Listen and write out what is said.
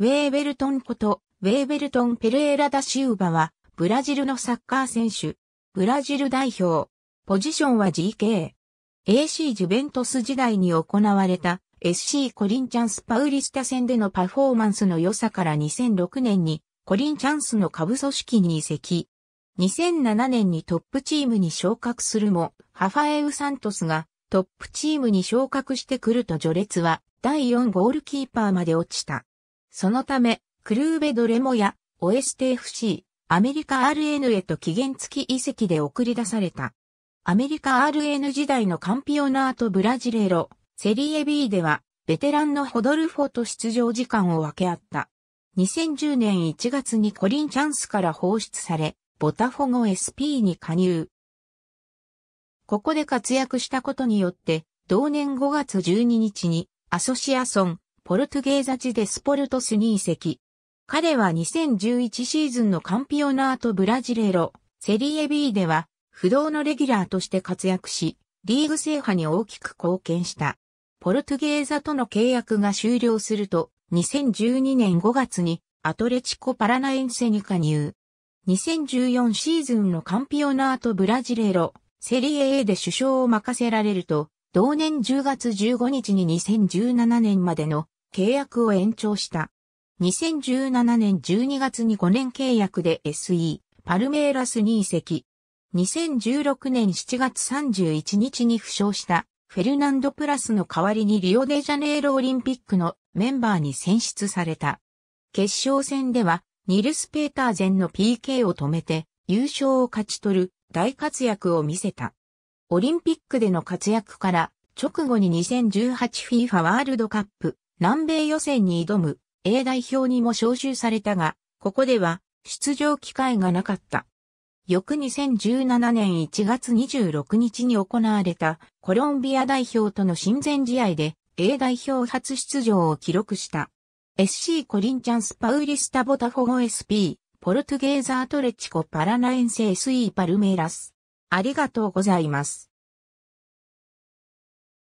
ウェーベルトンこと、ウェーベルトン・ペレーラ・ダシウバは、ブラジルのサッカー選手、ブラジル代表、ポジションは GK。AC ジュベントス時代に行われた SC コリンチャンスパウリスタ戦でのパフォーマンスの良さから2006年にコリンチャンスの下部組織に移籍。2007年にトップチームに昇格するも、ハファエウ・サントスがトップチームに昇格してくると序列は第4ゴールキーパーまで落ちた。そのため、クルーベドレモや、オエステ FC、アメリカ RN へと期限付き遺跡で送り出された。アメリカ RN 時代のカンピオナートブラジレロ、セリエ B では、ベテランのホドルフォと出場時間を分け合った。2010年1月にコリンチャンスから放出され、ボタフォゴ SP に加入。ここで活躍したことによって、同年5月12日に、アソシアソン、ポルトゲーザ地デスポルトスに移籍。彼は2011シーズンのカンピオナートブラジレロ、セリエ B では、不動のレギュラーとして活躍し、リーグ制覇に大きく貢献した。ポルトゲーザとの契約が終了すると、2012年5月にアトレチコパラナエンセに加入。2014シーズンのカンピオナートブラジレロ、セリエ A で首相を任せられると、同年10月15日に2017年までの契約を延長した。2017年12月に5年契約で SE、パルメイラスに移籍。2016年7月31日に負傷したフェルナンド・プラスの代わりにリオデジャネイロオリンピックのメンバーに選出された。決勝戦ではニルス・ペーターゼンの PK を止めて優勝を勝ち取る大活躍を見せた。オリンピックでの活躍から直後に 2018FIFA ワールドカップ南米予選に挑む A 代表にも招集されたが、ここでは出場機会がなかった。翌2017年1月26日に行われたコロンビア代表との親善試合で A 代表初出場を記録した。SC コリンチャンスパウリスタボタフォゴ SP、ポルトゲーザートレチコパラナエンセスイーパルメイラス。ありがとうございます。